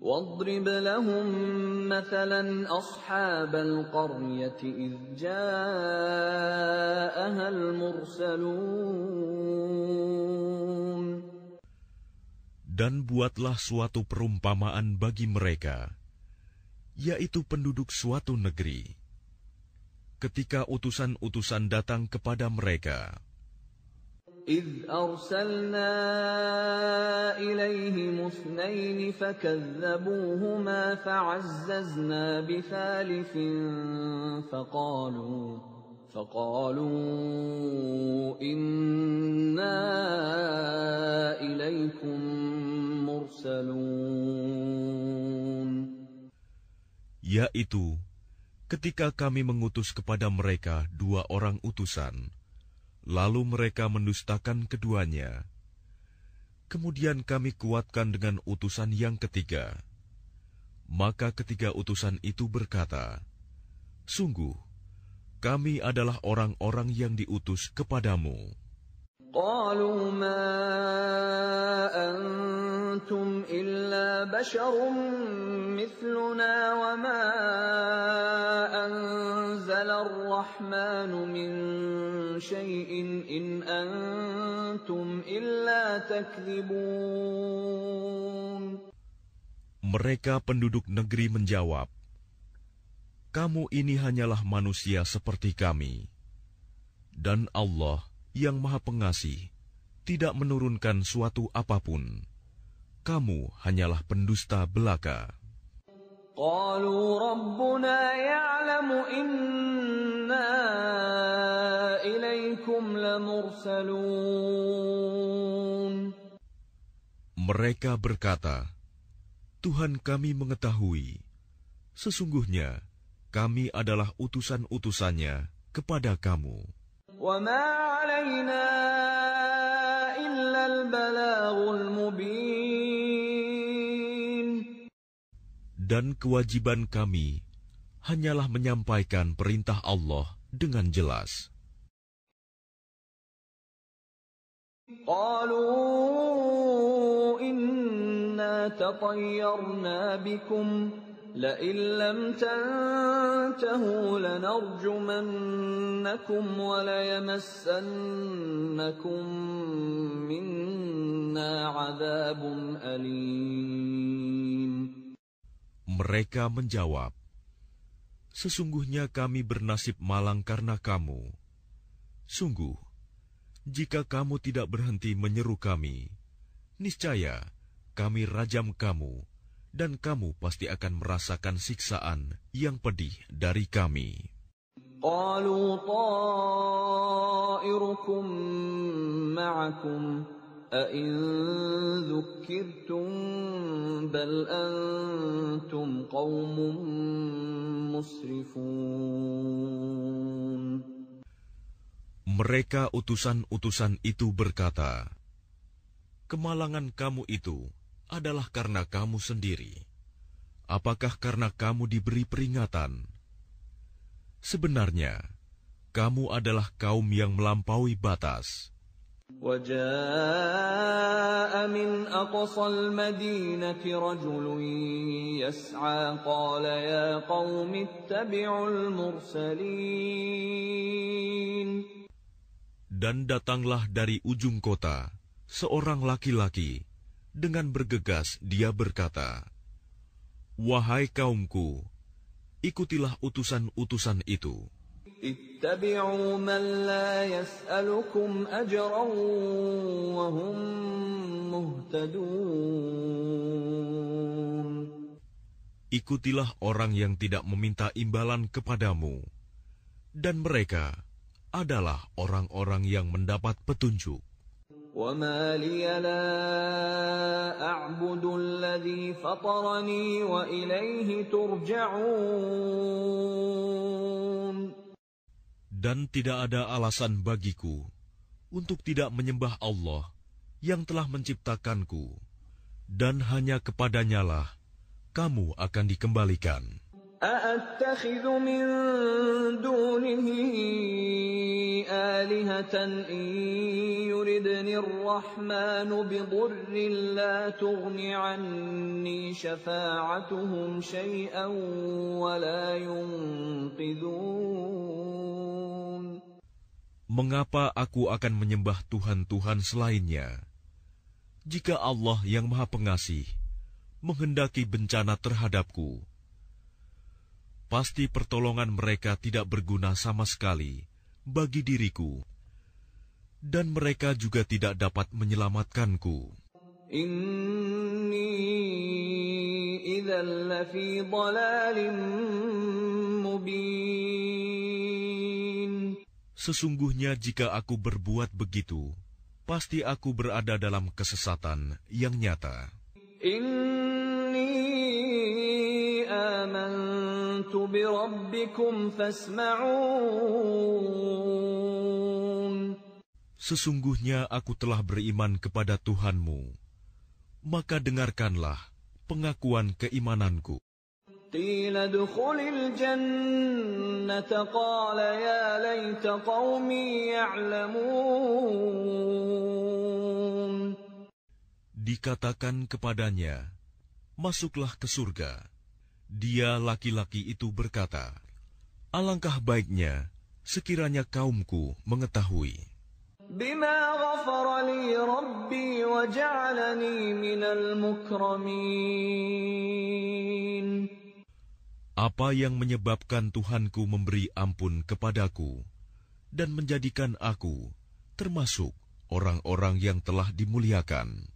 واضرب لهم مثلا أصحاب القرية إذ جاءها المرسلون Dan buatlah suatu perumpamaan bagi mereka, yaitu penduduk suatu negeri. Ketika utusan-utusan datang kepada mereka, إذ أرسلنا إليهم اثنين فكذبوهما فعززنا بثالث فقالوا فقالوا إنا إليكم مرسلون yaitu ketika kami mengutus kepada mereka dua orang utusan Lalu mereka mendustakan keduanya. Kemudian kami kuatkan dengan utusan yang ketiga. Maka ketiga utusan itu berkata, Sungguh, kami adalah orang-orang yang diutus kepadamu. قالوا شَيْءٍ إِنْ أَنْتُمْ إِلَّا تَكْذِبُونَ Mereka penduduk negeri menjawab, Kamu ini hanyalah manusia seperti kami. Dan Allah yang maha pengasih tidak menurunkan suatu apapun. Kamu hanyalah pendusta belaka. Qalu Rabbuna ya'lamu inna mereka berkata, Tuhan kami mengetahui, sesungguhnya kami adalah utusan-utusannya kepada kamu. Dan kewajiban kami hanyalah menyampaikan perintah Allah dengan jelas. قالوا إنا تطيرنا بكم لئن لم تنتهوا لنرجمنكم وليمسنكم منا عذاب أليم Mereka menjawab, Sesungguhnya kami bernasib malang karena kamu. Sungguh, jika kamu tidak berhenti menyeru kami, niscaya kami rajam kamu, dan kamu pasti akan merasakan siksaan yang pedih dari kami. Mereka utusan-utusan itu berkata, "Kemalangan kamu itu adalah karena kamu sendiri. Apakah karena kamu diberi peringatan? Sebenarnya, kamu adalah kaum yang melampaui batas." Dan datanglah dari ujung kota seorang laki-laki dengan bergegas dia berkata, "Wahai kaumku, ikutilah utusan-utusan itu." Ikutilah orang yang tidak meminta imbalan kepadamu, dan mereka adalah orang-orang yang mendapat petunjuk. Dan tidak ada alasan bagiku untuk tidak menyembah Allah yang telah menciptakanku, dan hanya kepadanyalah kamu akan dikembalikan. Mengapa aku akan menyembah Tuhan-Tuhan selainnya? Jika Allah yang Maha Pengasih menghendaki bencana terhadapku, pasti pertolongan mereka tidak berguna sama sekali bagi diriku, dan mereka juga tidak dapat menyelamatkanku. Inni Sesungguhnya jika aku berbuat begitu, pasti aku berada dalam kesesatan yang nyata. Inni آمَنْتُ بِرَبِّكُمْ فَاسْمَعُونَ Sesungguhnya aku telah beriman kepada Tuhanmu, maka dengarkanlah pengakuan keimananku. قِيلَ دُخُلِ الْجَنَّةَ قَالَ يَا لَيْتَ قومي يَعْلَمُونَ Dikatakan kepadanya, masuklah ke surga. Dia laki-laki itu berkata, Alangkah baiknya sekiranya kaumku mengetahui. Apa yang menyebabkan Tuhanku memberi ampun kepadaku dan menjadikan aku termasuk orang-orang yang telah dimuliakan.